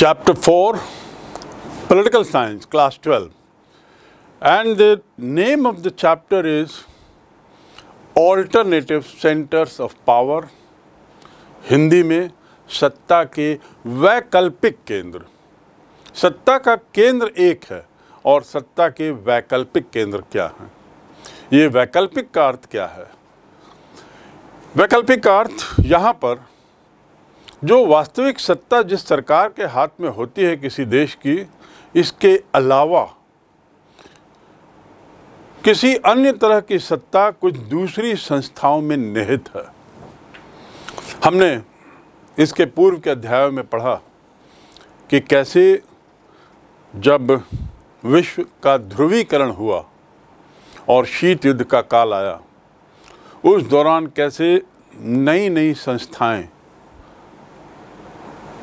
chapter 4 political science class 12 and the name of the chapter is alternative centers of power Hindi में सत्ता के वैकल्पिक केंद्र सत्ता का केंद्र एक है और सत्ता के वैकल्पिक केंद्र क्या हैं ये वैकल्पिक का अर्थ क्या है वैकल्पिक का अर्थ यहाँ पर जो वास्तविक सत्ता जिस सरकार के हाथ में होती है किसी देश की इसके अलावा किसी अन्य तरह की सत्ता कुछ दूसरी संस्थाओं में निहित है हमने इसके पूर्व के अध्यायों में पढ़ा कि कैसे जब विश्व का ध्रुवीकरण हुआ और शीत युद्ध का काल आया उस दौरान कैसे नई नई संस्थाएं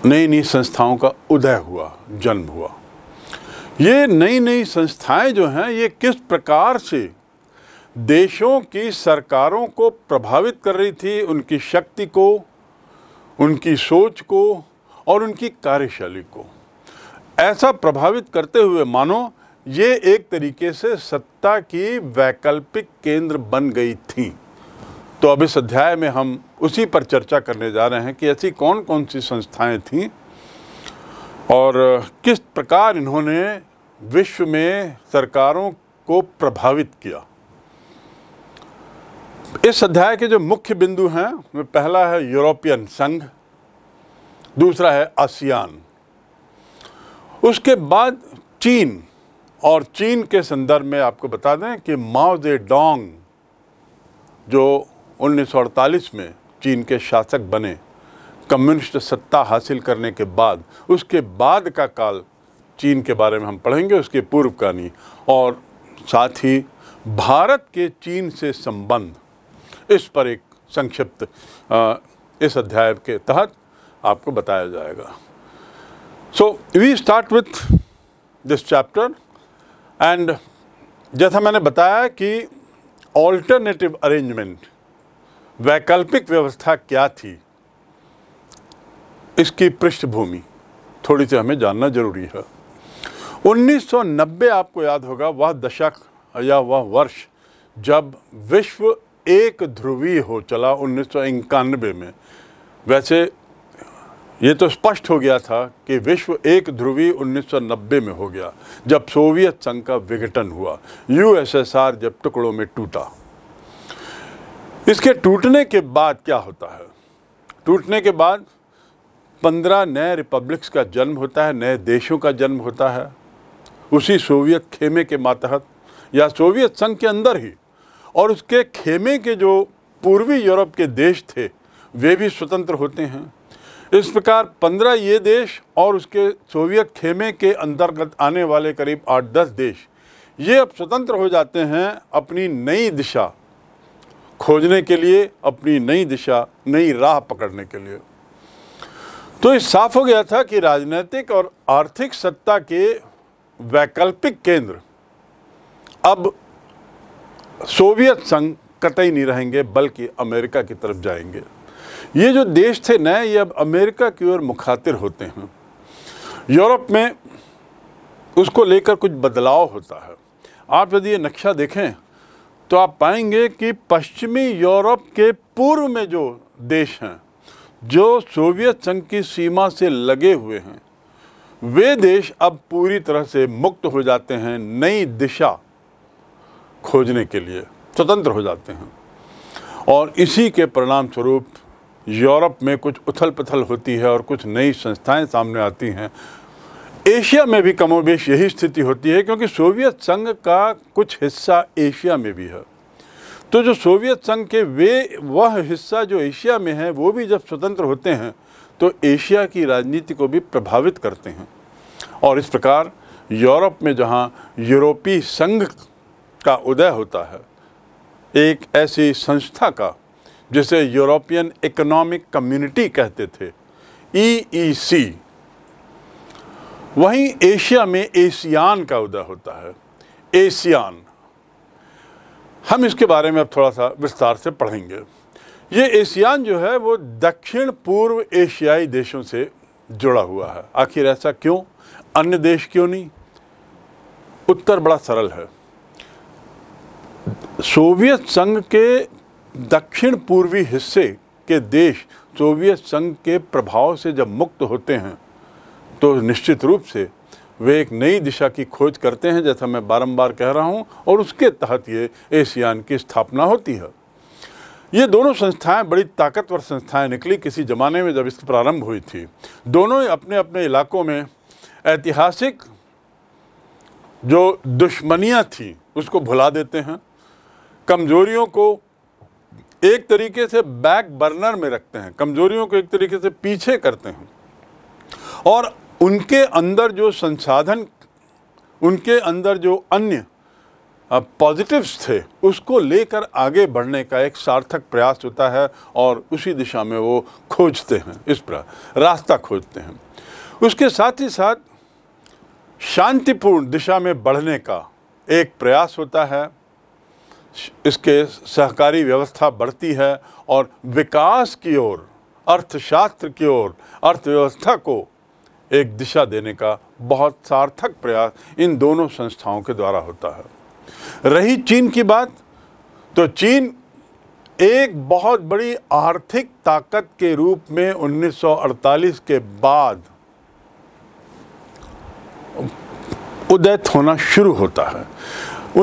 नई नई संस्थाओं का उदय हुआ जन्म हुआ ये नई नई संस्थाएं जो हैं ये किस प्रकार से देशों की सरकारों को प्रभावित कर रही थी उनकी शक्ति को उनकी सोच को और उनकी कार्यशैली को ऐसा प्रभावित करते हुए मानो ये एक तरीके से सत्ता की वैकल्पिक केंद्र बन गई थी तो अब इस अध्याय में हम उसी पर चर्चा करने जा रहे हैं कि ऐसी कौन कौन सी संस्थाएं थीं और किस प्रकार इन्होंने विश्व में सरकारों को प्रभावित किया इस अध्याय के जो मुख्य बिंदु हैं वे पहला है यूरोपियन संघ दूसरा है आसियान उसके बाद चीन और चीन के संदर्भ में आपको बता दें कि माओ दे डोंग जो 1948 में चीन के शासक बने कम्युनिस्ट सत्ता हासिल करने के बाद उसके बाद का काल चीन के बारे में हम पढ़ेंगे उसके पूर्व कहानी और साथ ही भारत के चीन से संबंध इस पर एक संक्षिप्त इस अध्याय के तहत आपको बताया जाएगा so we start with this chapter and जैसा मैंने बताया कि ऑल्टरनेटिव अरेंजमेंट वैकल्पिक व्यवस्था क्या थी इसकी पृष्ठभूमि थोड़ी सी हमें जानना जरूरी है 1990 आपको याद होगा वह दशक या वह वर्ष जब विश्व एक ध्रुवी हो चला उन्नीस में वैसे ये तो स्पष्ट हो गया था कि विश्व एक ध्रुवी 1990 में हो गया जब सोवियत संघ का विघटन हुआ यूएसएसआर जब टुकड़ों में टूटा इसके टूटने के बाद क्या होता है टूटने के बाद पंद्रह नए रिपब्लिक्स का जन्म होता है नए देशों का जन्म होता है उसी सोवियत खेमे के मातहत या सोवियत संघ के अंदर ही और उसके खेमे के जो पूर्वी यूरोप के देश थे वे भी स्वतंत्र होते हैं इस प्रकार पंद्रह ये देश और उसके सोवियत खेमे के अंतर्गत आने वाले करीब आठ दस देश ये अब स्वतंत्र हो जाते हैं अपनी नई दिशा खोजने के लिए अपनी नई दिशा नई राह पकड़ने के लिए तो ये साफ हो गया था कि राजनीतिक और आर्थिक सत्ता के वैकल्पिक केंद्र अब सोवियत संघ कतई नहीं रहेंगे बल्कि अमेरिका की तरफ जाएंगे ये जो देश थे नए ये अब अमेरिका की ओर मुखातिर होते हैं यूरोप में उसको लेकर कुछ बदलाव होता है आप यदि ये नक्शा देखें तो आप पाएंगे कि पश्चिमी यूरोप के पूर्व में जो देश हैं जो सोवियत संघ की सीमा से लगे हुए हैं वे देश अब पूरी तरह से मुक्त हो जाते हैं नई दिशा खोजने के लिए स्वतंत्र हो जाते हैं और इसी के परिणाम स्वरूप यूरोप में कुछ उथल पथल होती है और कुछ नई संस्थाएं सामने आती हैं एशिया में भी कमोबेश यही स्थिति होती है क्योंकि सोवियत संघ का कुछ हिस्सा एशिया में भी है तो जो सोवियत संघ के वे वह हिस्सा जो एशिया में है वो भी जब स्वतंत्र होते हैं तो एशिया की राजनीति को भी प्रभावित करते हैं और इस प्रकार यूरोप में जहाँ यूरोपीय संघ का उदय होता है एक ऐसी संस्था का जिसे यूरोपियन इकोनॉमिक कम्युनिटी कहते थे ई ई सी वहीं एशिया में एशियान का उदय होता है एशियान हम इसके बारे में अब थोड़ा सा विस्तार से पढ़ेंगे ये एशियान जो है वो दक्षिण पूर्व एशियाई देशों से जुड़ा हुआ है आखिर ऐसा क्यों अन्य देश क्यों नहीं उत्तर बड़ा सरल है सोवियत संघ के दक्षिण पूर्वी हिस्से के देश सोवियत संघ के प्रभाव से जब मुक्त होते हैं तो निश्चित रूप से वे एक नई दिशा की खोज करते हैं जैसा मैं बारंबार कह रहा हूं और उसके तहत ये एशियान की स्थापना होती है ये दोनों संस्थाएं बड़ी ताकतवर संस्थाएं निकली किसी ज़माने में जब इसकी प्रारंभ हुई थी दोनों अपने अपने इलाकों में ऐतिहासिक जो दुश्मनियाँ थी उसको भुला देते हैं कमजोरियों को एक तरीके से बैक बर्नर में रखते हैं कमजोरियों को एक तरीके से पीछे करते हैं और उनके अंदर जो संसाधन उनके अंदर जो अन्य पॉजिटिव्स थे उसको लेकर आगे बढ़ने का एक सार्थक प्रयास होता है और उसी दिशा में वो खोजते हैं इस प्रकार रास्ता खोजते हैं उसके साथ ही साथ शांतिपूर्ण दिशा में बढ़ने का एक प्रयास होता है इसके सहकारी व्यवस्था बढ़ती है और विकास की ओर अर्थशास्त्र की ओर अर्थव्यवस्था को एक दिशा देने का बहुत सार्थक प्रयास इन दोनों संस्थाओं के द्वारा होता है रही चीन की बात तो चीन एक बहुत बड़ी आर्थिक ताकत के रूप में 1948 के बाद उदय होना शुरू होता है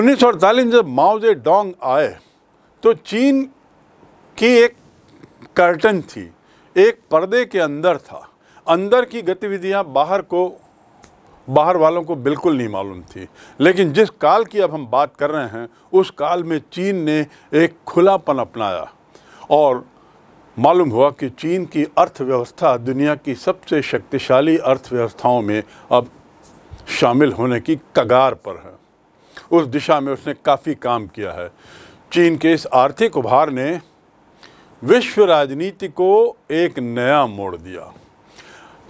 1948 में जब माओजे डोंग आए तो चीन की एक कर्टन थी एक पर्दे के अंदर था अंदर की गतिविधियां बाहर को बाहर वालों को बिल्कुल नहीं मालूम थी लेकिन जिस काल की अब हम बात कर रहे हैं उस काल में चीन ने एक खुलापन अपनाया और मालूम हुआ कि चीन की अर्थव्यवस्था दुनिया की सबसे शक्तिशाली अर्थव्यवस्थाओं में अब शामिल होने की कगार पर है उस दिशा में उसने काफ़ी काम किया है चीन के इस आर्थिक उभार ने विश्व राजनीति को एक नया मोड़ दिया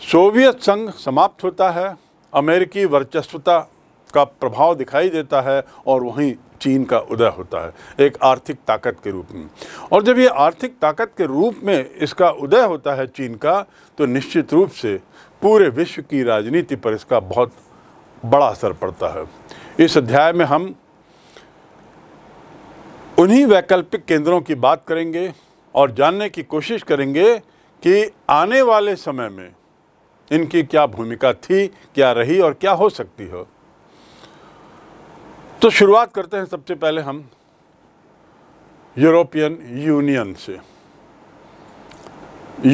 सोवियत संघ समाप्त होता है अमेरिकी वर्चस्वता का प्रभाव दिखाई देता है और वहीं चीन का उदय होता है एक आर्थिक ताकत के रूप में और जब ये आर्थिक ताकत के रूप में इसका उदय होता है चीन का तो निश्चित रूप से पूरे विश्व की राजनीति पर इसका बहुत बड़ा असर पड़ता है इस अध्याय में हम उन्हीं वैकल्पिक केंद्रों की बात करेंगे और जानने की कोशिश करेंगे कि आने वाले समय में इनकी क्या भूमिका थी क्या रही और क्या हो सकती हो तो शुरुआत करते हैं सबसे पहले हम यूरोपियन यूनियन से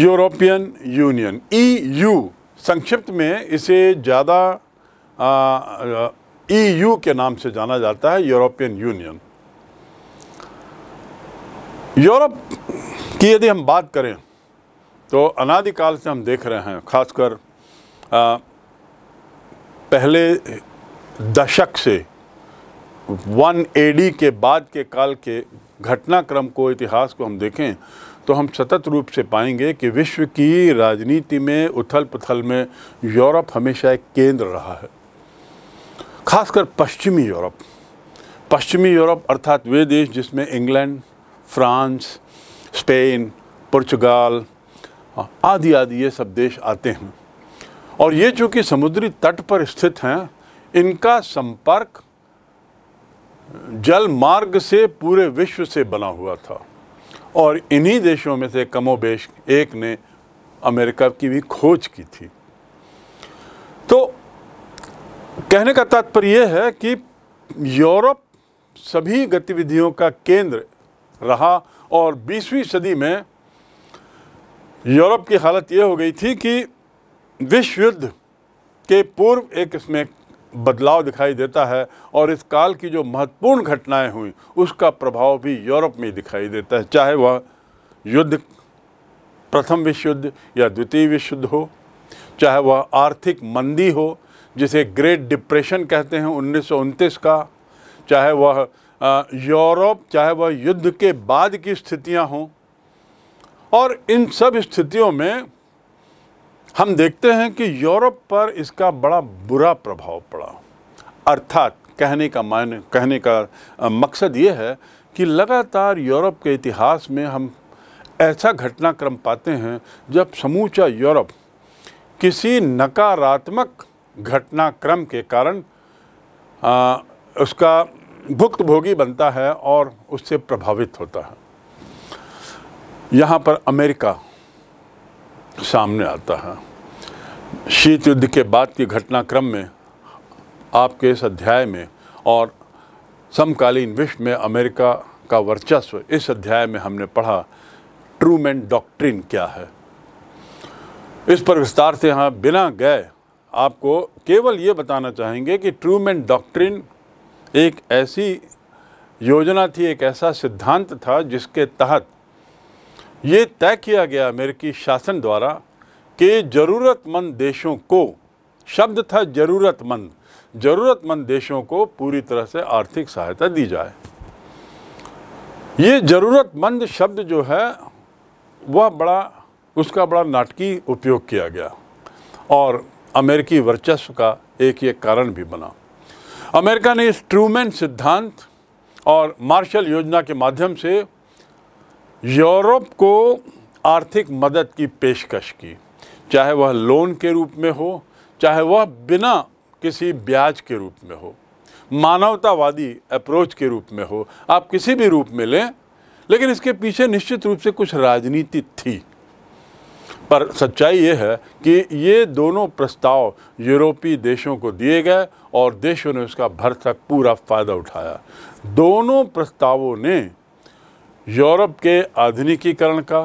European Union E e U संक्षिप्त में इसे ज़्यादा ई यू e के नाम से जाना जाता है यूरोपियन यूनियन यूरोप की यदि हम बात करें तो अनादिकाल से हम देख रहे हैं खासकर आ, पहले दशक से वन एडी के बाद के काल के घटनाक्रम को इतिहास को हम देखें तो हम सतत रूप से पाएंगे कि विश्व की राजनीति में उथल पुथल में यूरोप हमेशा एक केंद्र रहा है खासकर पश्चिमी यूरोप पश्चिमी यूरोप अर्थात वे देश जिसमें इंग्लैंड फ्रांस स्पेन पुर्तगाल आदि आदि ये सब देश आते हैं और ये चूँकि समुद्री तट पर स्थित हैं इनका संपर्क जल मार्ग से पूरे विश्व से बना हुआ था और इन्हीं देशों में से कमोबेश एक ने अमेरिका की भी खोज की थी तो कहने का तात्पर्य यह है कि यूरोप सभी गतिविधियों का केंद्र रहा और 20वीं सदी में यूरोप की हालत ये हो गई थी कि विश्व युद्ध के पूर्व एक इसमें बदलाव दिखाई देता है और इस काल की जो महत्वपूर्ण घटनाएं हुई उसका प्रभाव भी यूरोप में दिखाई देता है चाहे वह युद्ध प्रथम विश्व युद्ध या द्वितीय विश्व युद्ध हो चाहे वह आर्थिक मंदी हो जिसे ग्रेट डिप्रेशन कहते हैं उन्नीस का चाहे वह यूरोप चाहे वह युद्ध के बाद की स्थितियां हों और इन सब स्थितियों में हम देखते हैं कि यूरोप पर इसका बड़ा बुरा प्रभाव पड़ा अर्थात कहने का मायने कहने का मकसद ये है कि लगातार यूरोप के इतिहास में हम ऐसा घटनाक्रम पाते हैं जब समूचा यूरोप किसी नकारात्मक घटनाक्रम के कारण आ, उसका भुक्तभोगी बनता है और उससे प्रभावित होता है यहाँ पर अमेरिका सामने आता है शीत युद्ध के बाद की घटनाक्रम में आपके इस अध्याय में और समकालीन विश्व में अमेरिका का वर्चस्व इस अध्याय में हमने पढ़ा ट्रूमेंट डॉक्ट्रिन क्या है इस पर विस्तार से यहाँ बिना गए आपको केवल ये बताना चाहेंगे कि ट्रूमेंट डॉक्ट्रिन एक ऐसी योजना थी एक ऐसा सिद्धांत था जिसके तहत ये तय किया गया अमेरिकी शासन द्वारा कि ज़रूरतमंद देशों को शब्द था ज़रूरतमंद ज़रूरतमंद देशों को पूरी तरह से आर्थिक सहायता दी जाए ये ज़रूरतमंद शब्द जो है वह बड़ा उसका बड़ा नाटकीय उपयोग किया गया और अमेरिकी वर्चस्व का एक ये कारण भी बना अमेरिका ने इस ट्रूमैन सिद्धांत और मार्शल योजना के माध्यम से यूरोप को आर्थिक मदद की पेशकश की चाहे वह लोन के रूप में हो चाहे वह बिना किसी ब्याज के रूप में हो मानवतावादी अप्रोच के रूप में हो आप किसी भी रूप में लें लेकिन इसके पीछे निश्चित रूप से कुछ राजनीति थी पर सच्चाई ये है कि ये दोनों प्रस्ताव यूरोपीय देशों को दिए गए और देशों ने उसका भरसक पूरा फ़ायदा उठाया दोनों प्रस्तावों ने यूरोप के आधुनिकीकरण का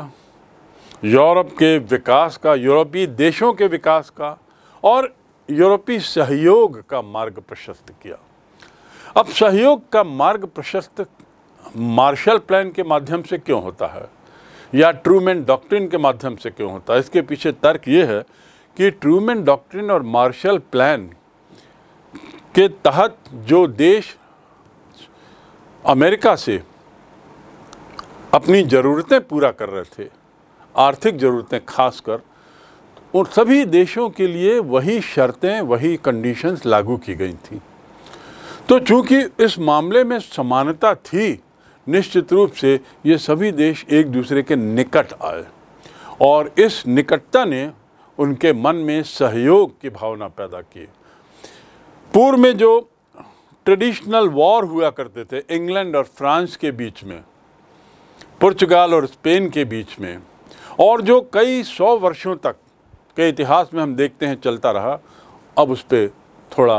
यूरोप के विकास का यूरोपीय देशों के विकास का और यूरोपीय सहयोग का मार्ग प्रशस्त किया अब सहयोग का मार्ग प्रशस्त मार्शल प्लान के माध्यम से क्यों होता है या ट्रूमैन डॉक्ट्रिन के माध्यम से क्यों होता है इसके पीछे तर्क ये है कि ट्रूमैन डॉक्ट्रिन और मार्शल प्लान के तहत जो देश अमेरिका से अपनी ज़रूरतें पूरा कर रहे थे आर्थिक ज़रूरतें खासकर तो उन सभी देशों के लिए वही शर्तें वही कंडीशंस लागू की गई थी तो चूंकि इस मामले में समानता थी निश्चित रूप से ये सभी देश एक दूसरे के निकट आए और इस निकटता ने उनके मन में सहयोग की भावना पैदा की पूर्व में जो ट्रेडिशनल वॉर हुआ करते थे इंग्लैंड और फ्रांस के बीच में पुर्तगाल और स्पेन के बीच में और जो कई सौ वर्षों तक के इतिहास में हम देखते हैं चलता रहा अब उस पर थोड़ा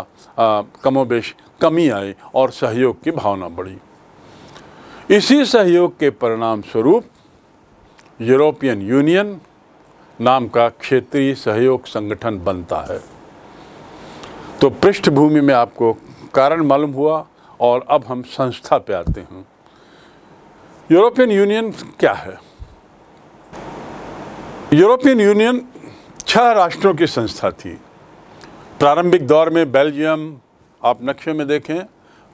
कमोबेश कमी आई और सहयोग की भावना बढ़ी इसी सहयोग के परिणाम स्वरूप यूरोपियन यूनियन नाम का क्षेत्रीय सहयोग संगठन बनता है तो पृष्ठभूमि में आपको कारण मालूम हुआ और अब हम संस्था पे आते हैं यूरोपियन यूनियन क्या है यूरोपियन यूनियन छह राष्ट्रों की संस्था थी प्रारंभिक दौर में बेल्जियम आप नक्शे में देखें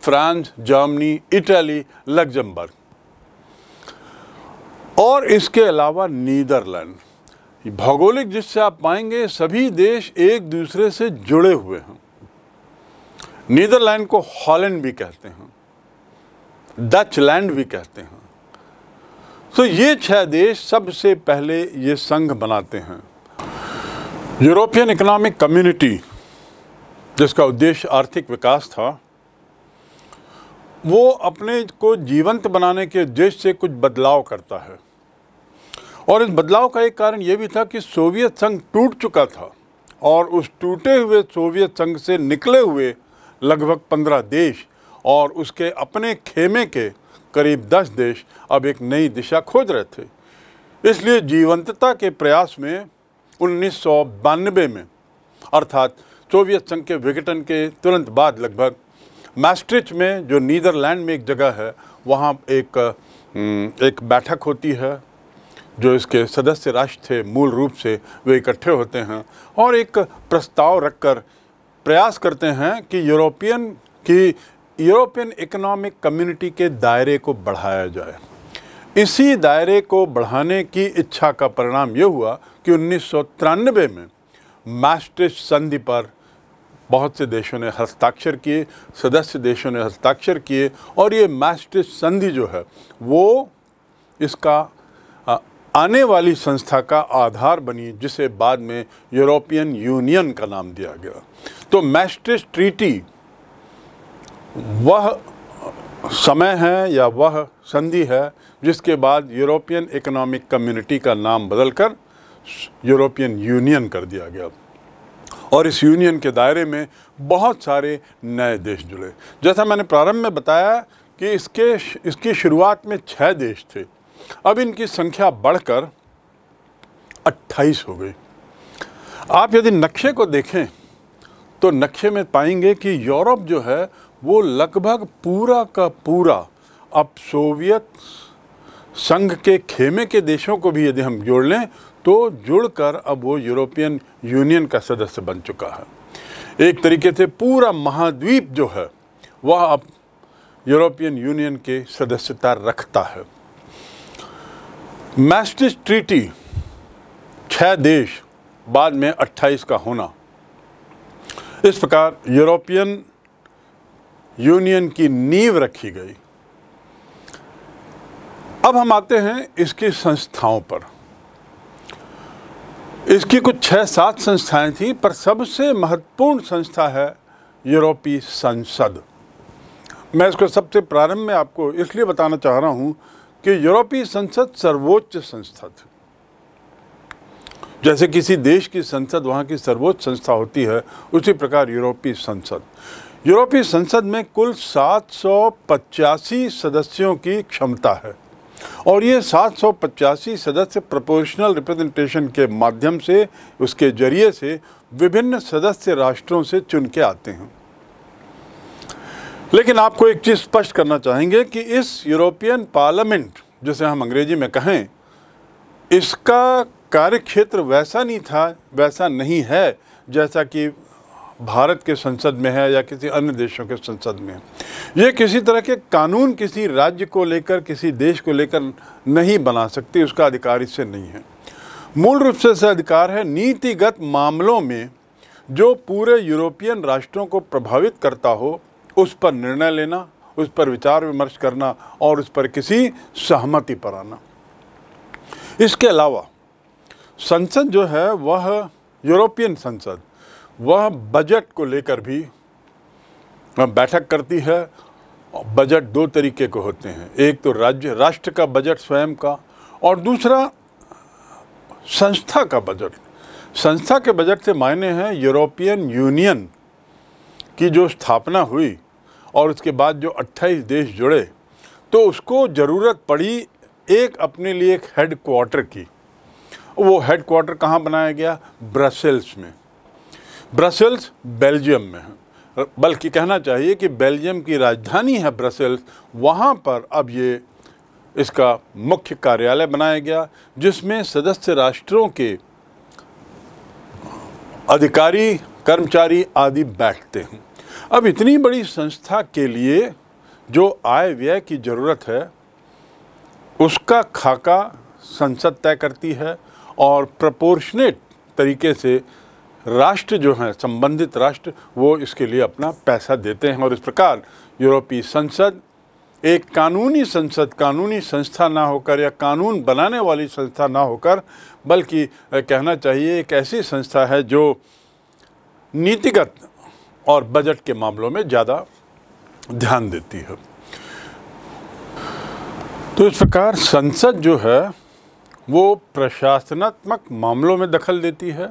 फ्रांस जर्मनी इटली लग्जमबर्ग और इसके अलावा नीदरलैंड भौगोलिक जिससे आप पाएंगे सभी देश एक दूसरे से जुड़े हुए हैं नीदरलैंड को हॉलैंड भी कहते हैं डच लैंड भी कहते हैं तो ये छह देश सबसे पहले ये संघ बनाते हैं यूरोपियन इकोनॉमिक कम्युनिटी जिसका उद्देश्य आर्थिक विकास था वो अपने को जीवंत बनाने के उद्देश्य से कुछ बदलाव करता है और इस बदलाव का एक कारण ये भी था कि सोवियत संघ टूट चुका था और उस टूटे हुए सोवियत संघ से निकले हुए लगभग पंद्रह देश और उसके अपने खेमे के करीब दस देश अब एक नई दिशा खोज रहे थे इसलिए जीवंतता के प्रयास में उन्नीस में अर्थात सोवियत संघ के विघटन के तुरंत बाद लगभग मैस्ट्रिच में जो नीदरलैंड में एक जगह है वहाँ एक एक बैठक होती है जो इसके सदस्य राष्ट्र थे मूल रूप से वे इकट्ठे होते हैं और एक प्रस्ताव रखकर प्रयास करते हैं कि यूरोपियन की यूरोपियन इकोनॉमिक कम्युनिटी के दायरे को बढ़ाया जाए इसी दायरे को बढ़ाने की इच्छा का परिणाम ये हुआ कि उन्नीस में मास्ट्रिस्ट संधि पर बहुत से देशों ने हस्ताक्षर किए सदस्य देशों ने हस्ताक्षर किए और ये मास्ट्रिस्ट संधि जो है वो इसका आने वाली संस्था का आधार बनी जिसे बाद में यूरोपियन यूनियन का नाम दिया गया तो मैस्ट्रिस्ट ट्रीटी वह समय है या वह संधि है जिसके बाद यूरोपियन इकोनॉमिक कम्युनिटी का नाम बदलकर यूरोपियन यूनियन कर दिया गया और इस यूनियन के दायरे में बहुत सारे नए देश जुड़े जैसा मैंने प्रारंभ में बताया कि इसके इसकी शुरुआत में छः देश थे अब इनकी संख्या बढ़कर 28 हो गई आप यदि नक्शे को देखें तो नक्शे में पाएंगे कि यूरोप जो है वो लगभग पूरा का पूरा अब सोवियत संघ के खेमे के देशों को भी यदि हम जोड़ लें तो जुड़कर अब वो यूरोपियन यूनियन का सदस्य बन चुका है एक तरीके से पूरा महाद्वीप जो है वह अब यूरोपियन यूनियन के सदस्यता रखता है मैस्टिस ट्रीटी छह देश बाद में 28 का होना इस प्रकार यूरोपियन यूनियन की नींव रखी गई अब हम आते हैं इसकी संस्थाओं पर इसकी कुछ छः सात संस्थाएं थीं पर सबसे महत्वपूर्ण संस्था है यूरोपीय संसद मैं इसको सबसे प्रारंभ में आपको इसलिए बताना चाह रहा हूं कि यूरोपीय संसद सर्वोच्च संस्था थी जैसे किसी देश की संसद वहाँ की सर्वोच्च संस्था होती है उसी प्रकार यूरोपीय संसद यूरोपीय संसद में कुल सात सदस्यों की क्षमता है और ये सात सदस्य प्रोपोर्शनल रिप्रेजेंटेशन के माध्यम से उसके जरिए से विभिन्न सदस्य राष्ट्रों से चुन के आते हैं लेकिन आपको एक चीज़ स्पष्ट करना चाहेंगे कि इस यूरोपियन पार्लियामेंट जिसे हम अंग्रेजी में कहें इसका कार्य क्षेत्र वैसा नहीं था वैसा नहीं है जैसा कि भारत के संसद में है या किसी अन्य देशों के संसद में है ये किसी तरह के कानून किसी राज्य को लेकर किसी देश को लेकर नहीं बना सकती उसका अधिकार इससे नहीं है मूल रूप से इसका अधिकार है नीतिगत मामलों में जो पूरे यूरोपियन राष्ट्रों को प्रभावित करता हो उस पर निर्णय लेना उस पर विचार विमर्श करना और उस पर किसी सहमति पर आना इसके अलावा संसद जो है वह यूरोपियन संसद वह बजट को लेकर भी बैठक करती है बजट दो तरीके के होते हैं एक तो राज्य राष्ट्र का बजट स्वयं का और दूसरा संस्था का बजट संस्था के बजट से मायने हैं यूरोपियन यूनियन की जो स्थापना हुई और उसके बाद जो 28 देश जुड़े तो उसको ज़रूरत पड़ी एक अपने लिए एक हेड क्वार्टर की वो हेड क्वार्टर कहाँ बनाया गया ब्रसेल्स में ब्रसेल्स बेल्जियम में है बल्कि कहना चाहिए कि बेल्जियम की राजधानी है ब्रसेल्स वहाँ पर अब ये इसका मुख्य कार्यालय बनाया गया जिसमें सदस्य राष्ट्रों के अधिकारी कर्मचारी आदि बैठते हैं अब इतनी बड़ी संस्था के लिए जो आय व्यय की ज़रूरत है उसका खाका संसद तय करती है और प्रपोर्शनेट तरीके से राष्ट्र जो हैं संबंधित राष्ट्र वो इसके लिए अपना पैसा देते हैं और इस प्रकार यूरोपीय संसद एक कानूनी संसद कानूनी संस्था ना होकर या कानून बनाने वाली संस्था ना होकर बल्कि कहना चाहिए एक ऐसी संस्था है जो नीतिगत और बजट के मामलों में ज़्यादा ध्यान देती है तो इस प्रकार संसद जो है वो प्रशासनात्मक मामलों में दखल देती है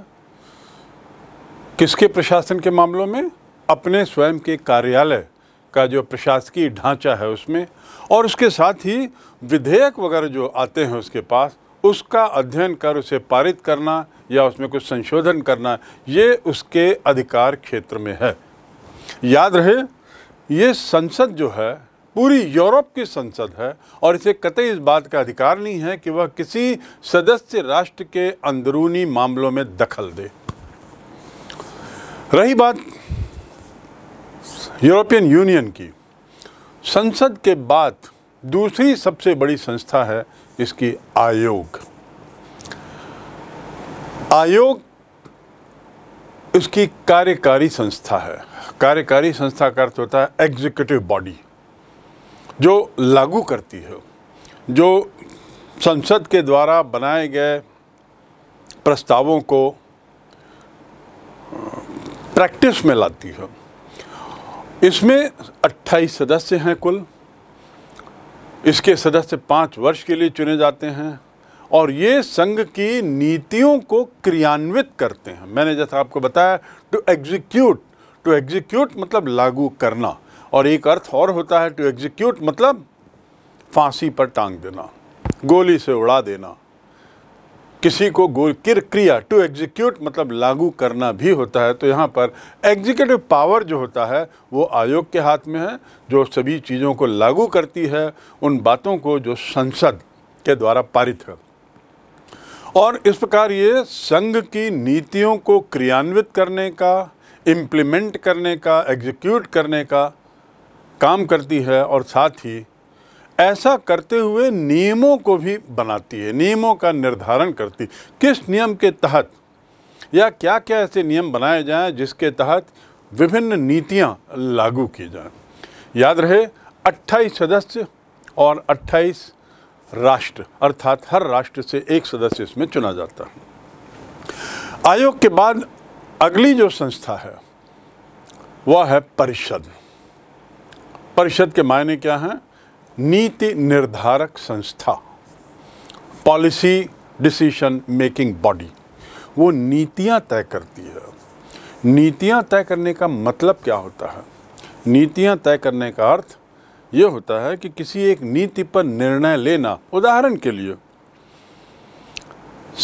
किसके प्रशासन के मामलों में अपने स्वयं के कार्यालय का जो प्रशासकीय ढांचा है उसमें और उसके साथ ही विधेयक वगैरह जो आते हैं उसके पास उसका अध्ययन कर उसे पारित करना या उसमें कुछ संशोधन करना ये उसके अधिकार क्षेत्र में है याद रहे ये संसद जो है पूरी यूरोप की संसद है और इसे कतई इस बात का अधिकार नहीं है कि वह किसी सदस्य राष्ट्र के अंदरूनी मामलों में दखल दे रही बात यूरोपियन यूनियन की संसद के बाद दूसरी सबसे बड़ी संस्था है इसकी आयोग आयोग इसकी कार्यकारी संस्था है कार्यकारी संस्था का अर्थ होता है एग्जीक्यूटिव बॉडी जो लागू करती है जो संसद के द्वारा बनाए गए प्रस्तावों को प्रैक्टिस में लाती है इसमें 28 सदस्य हैं कुल इसके सदस्य पाँच वर्ष के लिए चुने जाते हैं और ये संघ की नीतियों को क्रियान्वित करते हैं मैंने जैसा आपको बताया टू एग्जीक्यूट टू एग्जीक्यूट मतलब लागू करना और एक अर्थ और होता है टू एग्जीक्यूट मतलब फांसी पर टांग देना गोली से उड़ा देना किसी को गोल किर क्रिया टू एग्जीक्यूट मतलब लागू करना भी होता है तो यहाँ पर एग्जीक्यूटिव पावर जो होता है वो आयोग के हाथ में है जो सभी चीज़ों को लागू करती है उन बातों को जो संसद के द्वारा पारित है और इस प्रकार ये संघ की नीतियों को क्रियान्वित करने का इम्प्लीमेंट करने का एग्जीक्यूट करने का काम करती है और साथ ही ऐसा करते हुए नियमों को भी बनाती है नियमों का निर्धारण करती किस नियम के तहत या क्या क्या ऐसे नियम बनाए जाएं जिसके तहत विभिन्न नीतियां लागू की जाएं याद रहे 28 सदस्य और 28 राष्ट्र अर्थात हर राष्ट्र से एक सदस्य इसमें चुना जाता है आयोग के बाद अगली जो संस्था है वह है परिषद परिषद के मायने क्या हैं नीति निर्धारक संस्था पॉलिसी डिसीशन मेकिंग बॉडी वो नीतियाँ तय करती है नीतियाँ तय करने का मतलब क्या होता है नीतियाँ तय करने का अर्थ ये होता है कि किसी एक नीति पर निर्णय लेना उदाहरण के लिए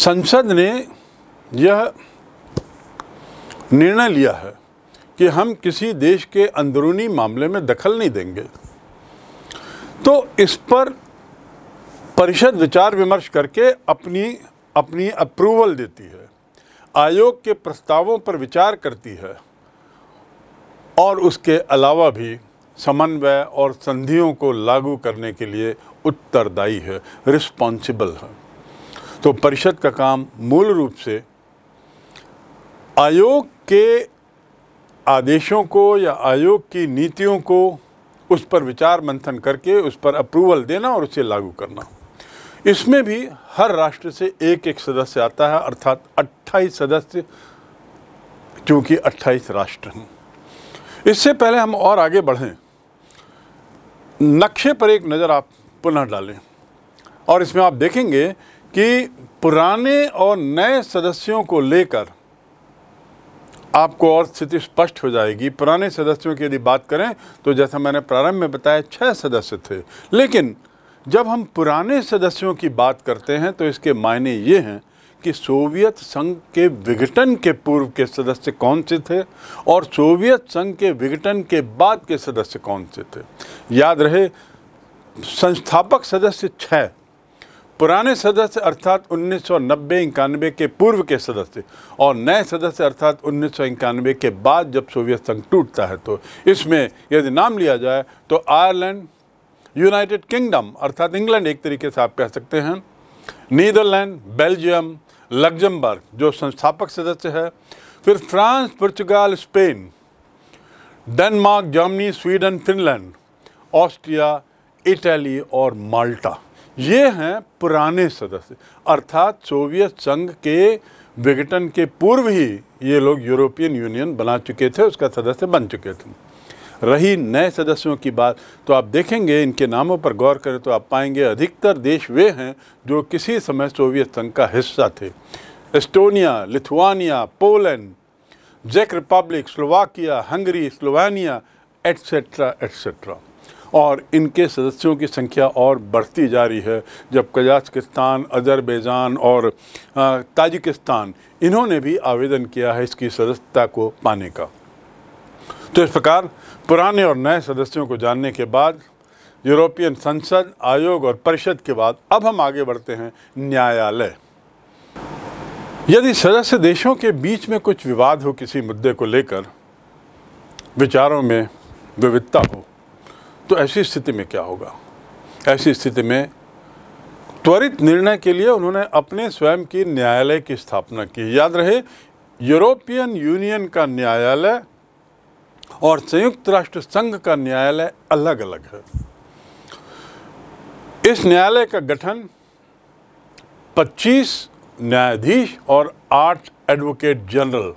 संसद ने यह निर्णय लिया है कि हम किसी देश के अंदरूनी मामले में दखल नहीं देंगे तो इस पर परिषद विचार विमर्श करके अपनी अपनी अप्रूवल देती है आयोग के प्रस्तावों पर विचार करती है और उसके अलावा भी समन्वय और संधियों को लागू करने के लिए उत्तरदायी है रिस्पॉन्सिबल है तो परिषद का काम मूल रूप से आयोग के आदेशों को या आयोग की नीतियों को उस पर विचार मंथन करके उस पर अप्रूवल देना और उसे लागू करना इसमें भी हर राष्ट्र से एक एक सदस्य आता है अर्थात 28 सदस्य क्योंकि 28 राष्ट्र हैं इससे पहले हम और आगे बढ़ें नक्शे पर एक नज़र आप पुनः डालें और इसमें आप देखेंगे कि पुराने और नए सदस्यों को लेकर आपको और स्थिति स्पष्ट हो जाएगी पुराने सदस्यों की यदि बात करें तो जैसा मैंने प्रारंभ में बताया छः सदस्य थे लेकिन जब हम पुराने सदस्यों की बात करते हैं तो इसके मायने ये हैं कि सोवियत संघ के विघटन के पूर्व के सदस्य कौन से थे और सोवियत संघ के विघटन के बाद के सदस्य कौन से थे याद रहे संस्थापक सदस्य छः पुराने सदस्य अर्थात उन्नीस सौ के पूर्व के सदस्य और नए सदस्य अर्थात उन्नीस सौ के बाद जब सोवियत संघ टूटता है तो इसमें यदि नाम लिया जाए तो आयरलैंड यूनाइटेड किंगडम अर्थात इंग्लैंड एक तरीके से आप कह सकते हैं नीदरलैंड बेल्जियम लग्जमबर्ग जो संस्थापक सदस्य है फिर France Portugal Spain Denmark Germany Sweden Finland Austria Italy और माल्टा ये हैं पुराने सदस्य अर्थात सोवियत संघ के विघटन के पूर्व ही ये लोग यूरोपियन यूनियन बना चुके थे उसका सदस्य बन चुके थे रही नए सदस्यों की बात तो आप देखेंगे इनके नामों पर गौर करें तो आप पाएंगे अधिकतर देश वे हैं जो किसी समय सोवियत संघ का हिस्सा थे एस्टोनिया लिथुआनिया पोलैंड जेक Republic Slovakia Hungary Slovenia etcetera etcetera और इनके सदस्यों की संख्या और बढ़ती जा रही है जब कजाकिस्तान अजरबैजान और ताजिकिस्तान इन्होंने भी आवेदन किया है इसकी सदस्यता को पाने का तो इस प्रकार पुराने और नए सदस्यों को जानने के बाद यूरोपियन संसद आयोग और परिषद के बाद अब हम आगे बढ़ते हैं न्यायालय यदि सदस्य देशों के बीच में कुछ विवाद हो किसी मुद्दे को लेकर विचारों में विविधता हो तो ऐसी स्थिति में क्या होगा ऐसी स्थिति में त्वरित निर्णय के लिए उन्होंने अपने स्वयं की न्यायालय की स्थापना की याद रहे यूरोपियन यूनियन का न्यायालय और संयुक्त राष्ट्र संघ का न्यायालय अलग अलग है इस न्यायालय का गठन 25 न्यायाधीश और 8 एडवोकेट जनरल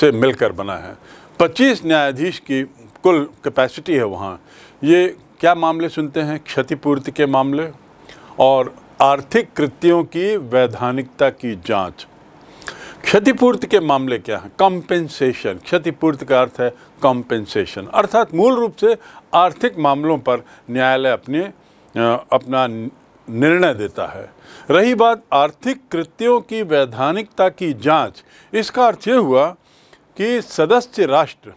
से मिलकर बना है 25 न्यायाधीश की कुल कैपेसिटी है वहाँ ये क्या मामले सुनते हैं क्षतिपूर्ति के मामले और आर्थिक कृत्यों की वैधानिकता की जांच क्षतिपूर्ति के मामले क्या हैं कॉम्पेंसेशन क्षतिपूर्ति का अर्थ है कॉम्पेंसेशन अर्थात मूल रूप से आर्थिक मामलों पर न्यायालय अपने अपना निर्णय देता है रही बात आर्थिक कृत्यों की वैधानिकता की जांच इसका अर्थ ये हुआ कि सदस्य राष्ट्र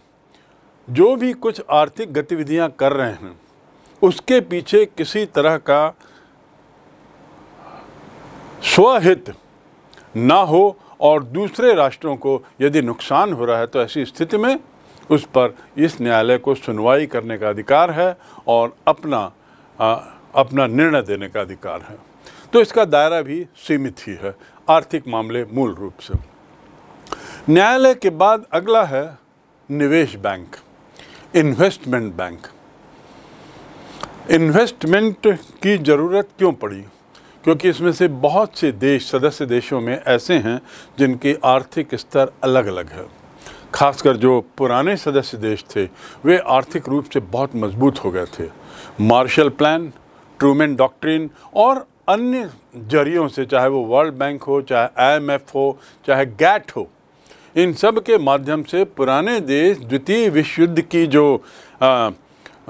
जो भी कुछ आर्थिक गतिविधियां कर रहे हैं उसके पीछे किसी तरह का स्वहित ना हो और दूसरे राष्ट्रों को यदि नुकसान हो रहा है तो ऐसी स्थिति में उस पर इस न्यायालय को सुनवाई करने का अधिकार है और अपना आ, अपना निर्णय देने का अधिकार है तो इसका दायरा भी सीमित ही है आर्थिक मामले मूल रूप से न्यायालय के बाद अगला है निवेश बैंक इन्वेस्टमेंट बैंक इन्वेस्टमेंट की ज़रूरत क्यों पड़ी क्योंकि इसमें से बहुत से देश सदस्य देशों में ऐसे हैं जिनके आर्थिक स्तर अलग अलग है खासकर जो पुराने सदस्य देश थे वे आर्थिक रूप से बहुत मजबूत हो गए थे मार्शल प्लान ट्रूमेन डॉक्ट्रिन और अन्य जरियों से चाहे वो वर्ल्ड बैंक हो चाहे आईएमएफ हो चाहे गैट हो इन सब के माध्यम से पुराने देश द्वितीय विश्व युद्ध की जो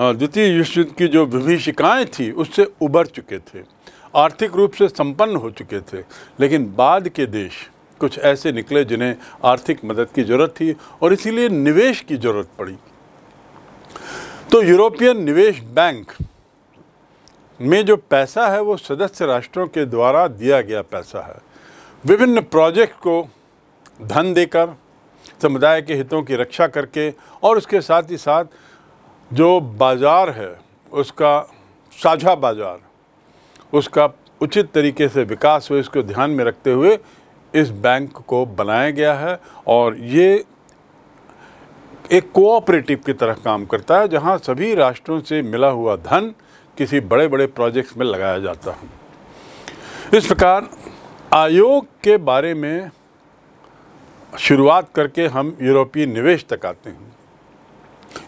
द्वितीय विश्व युद्ध की जो विभिषिकाएँ थी उससे उभर चुके थे आर्थिक रूप से संपन्न हो चुके थे लेकिन बाद के देश कुछ ऐसे निकले जिन्हें आर्थिक मदद की ज़रूरत थी और इसीलिए निवेश की ज़रूरत पड़ी तो यूरोपियन निवेश बैंक में जो पैसा है वो सदस्य राष्ट्रों के द्वारा दिया गया पैसा है विभिन्न प्रोजेक्ट को धन देकर समुदाय के हितों की रक्षा करके और उसके साथ ही साथ जो बाज़ार है उसका साझा बाज़ार उसका उचित तरीके से विकास हो इसको ध्यान में रखते हुए इस बैंक को बनाया गया है और ये एक कोऑपरेटिव की तरह काम करता है जहां सभी राष्ट्रों से मिला हुआ धन किसी बड़े बड़े प्रोजेक्ट्स में लगाया जाता है इस प्रकार आयोग के बारे में शुरुआत करके हम यूरोपीय निवेश तक आते हैं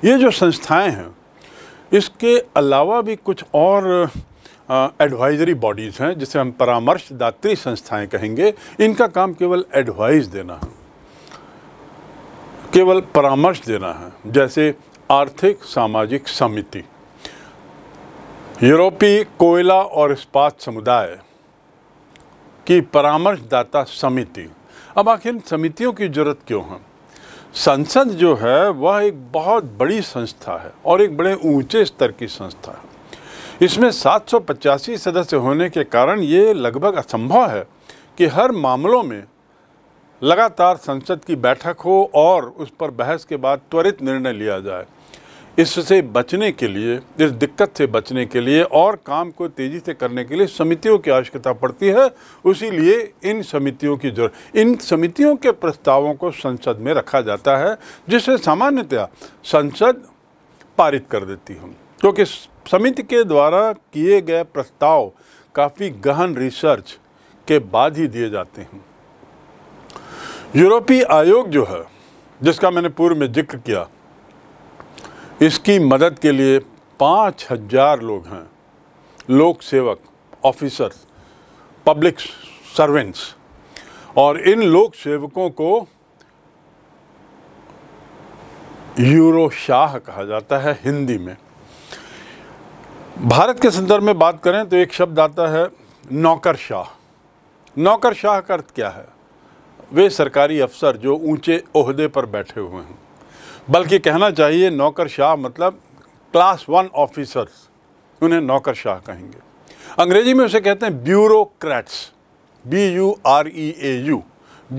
ये जो संस्थाएं हैं इसके अलावा भी कुछ और एडवाइजरी बॉडीज़ हैं जिसे हम परामर्शदात्री संस्थाएं कहेंगे इनका काम केवल एडवाइस देना है केवल परामर्श देना है जैसे आर्थिक सामाजिक समिति यूरोपीय कोयला और इस्पात समुदाय की परामर्शदाता समिति अब आखिर समितियों की ज़रूरत क्यों है संसद जो है वह एक बहुत बड़ी संस्था है और एक बड़े ऊंचे स्तर की संस्था है इसमें सात सदस्य होने के कारण ये लगभग असंभव है कि हर मामलों में लगातार संसद की बैठक हो और उस पर बहस के बाद त्वरित निर्णय लिया जाए इससे बचने के लिए इस दिक्कत से बचने के लिए और काम को तेज़ी से करने के लिए समितियों की आवश्यकता पड़ती है उसीलिए इन समितियों की जरूरत इन समितियों के प्रस्तावों को संसद में रखा जाता है जिसे सामान्यतया संसद पारित कर देती हूँ क्योंकि तो समिति के द्वारा किए गए प्रस्ताव काफ़ी गहन रिसर्च के बाद ही दिए जाते हैं यूरोपीय आयोग जो है जिसका मैंने पूर्व में जिक्र किया इसकी मदद के लिए पाँच हजार लोग हैं लोक सेवक ऑफिसर्स पब्लिक सर्वेंट्स और इन लोक सेवकों को यूरो शाह कहा जाता है हिंदी में भारत के संदर्भ में बात करें तो एक शब्द आता है नौकर शाह नौकर शाह का अर्थ क्या है वे सरकारी अफसर जो ऊंचे ओहदे पर बैठे हुए हैं बल्कि कहना चाहिए नौकर शाह मतलब क्लास वन ऑफिसर्स उन्हें नौकर शाह कहेंगे अंग्रेज़ी में उसे कहते हैं bureaucrats B U R E A U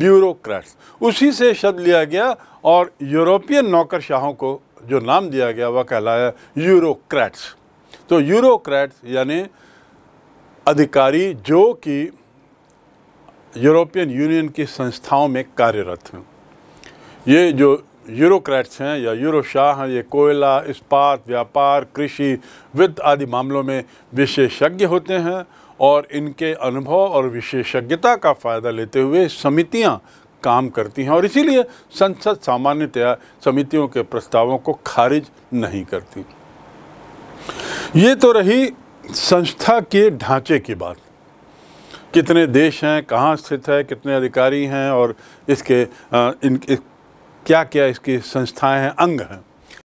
bureaucrats उसी से शब्द लिया गया और यूरोपियन शाहों को जो नाम दिया गया वह कहलाया यूरोक्रैट्स तो यूरोक्रैट्स यानी अधिकारी जो कि यूरोपियन यूनियन की संस्थाओं में कार्यरत हैं ये जो यूरोक्रेट्स हैं या यूरो शाह हैं ये कोयला इस्पात व्यापार कृषि वित्त आदि मामलों में विशेषज्ञ होते हैं और इनके अनुभव और विशेषज्ञता का फ़ायदा लेते हुए समितियां काम करती हैं और इसीलिए संसद सामान्यतया समितियों के प्रस्तावों को खारिज नहीं करती ये तो रही संस्था के ढांचे की बात कितने देश हैं कहाँ स्थित है कितने अधिकारी हैं और इसके इन इस क्या क्या इसकी संस्थाएं हैं अंग हैं